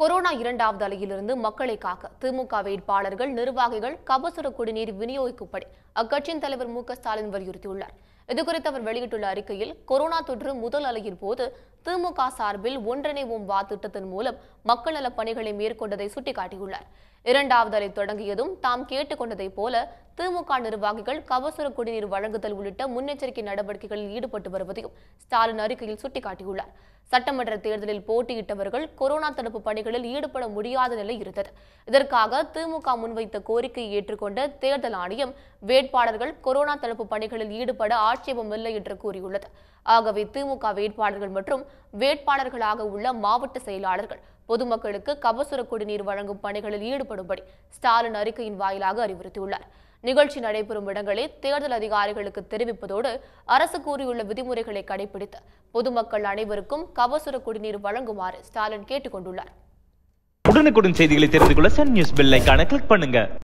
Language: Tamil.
கொரோனா இரண்டாவது அலையிலிருந்து மக்களை காக்க திமுக வேட்பாளர்கள் நிர்வாகிகள் கபசுர குடிநீர் விநியோகிக்கும்படி அக்கட்சியின் தலைவர் மு க ஸ்டாலின் வலியுறுத்தியுள்ளார் இதுகுறித்து அவர் வெளியிட்டுள்ள அறிக்கையில் கொரோனா தொற்று முதல் அலையின் போது திமுக சார்பில் ஒன்றிணைவோம் வா திட்டத்தின் மூலம் மக்கள் நலப் பணிகளை மேற்கொண்டதை சுட்டிக்காட்டியுள்ளார் இரண்டாவது அலை தொடங்கியதும் தாம் கேட்டுக்கொண்டதைப் போல திமுக நிர்வாகிகள் கபசுர குடிநீர் வழங்குதல் உள்ளிட்ட முன்னெச்சரிக்கை நடவடிக்கைகளில் ஈடுபட்டு வருவதையும் ஸ்டாலின் அறிக்கையில் சுட்டிக்காட்டியுள்ளார் சட்டமன்ற தேர்தலில் போட்டியிட்டவர்கள் கொரோனா தடுப்பு பணிகளில் ஈடுபட முடியாத நிலை இருந்தது இதற்காக திமுக முன்வைத்த கோரிக்கையை ஏற்றுக்கொண்ட தேர்தல் ஆணையம் வேட்பாளர்கள் கொரோனா தடுப்பு பணிகளில் ஈடுபட ஆட்சேபம் இல்லை என்று கூறியுள்ளது ஆகவே திமுக வேட்பாளர்கள் மற்றும் வேட்பாளர்களாக உள்ள மாவட்ட செயலாளர்கள் பொதுமக்களுக்கு கபசுர குடிநீர் வழங்கும் பணிகளில் ஈடுபடும்படி ஸ்டாலின் அறிக்கையின் வாயிலாக அறிவுறுத்தியுள்ளார் நிகழ்ச்சி நடைபெறும் இடங்களை தேர்தல் அதிகாரிகளுக்கு தெரிவிப்பதோடு அரசு கூறியுள்ள விதிமுறைகளை கடைபிடித்து பொதுமக்கள் அனைவருக்கும் கபசுர குடிநீர் வழங்குமாறு ஸ்டாலின் கேட்டுக் கொண்டுள்ளார் உடனுக்குடன் செய்திகளை தெரிந்து கொள்ள சன் நியூஸ் கிளிக் பண்ணுங்க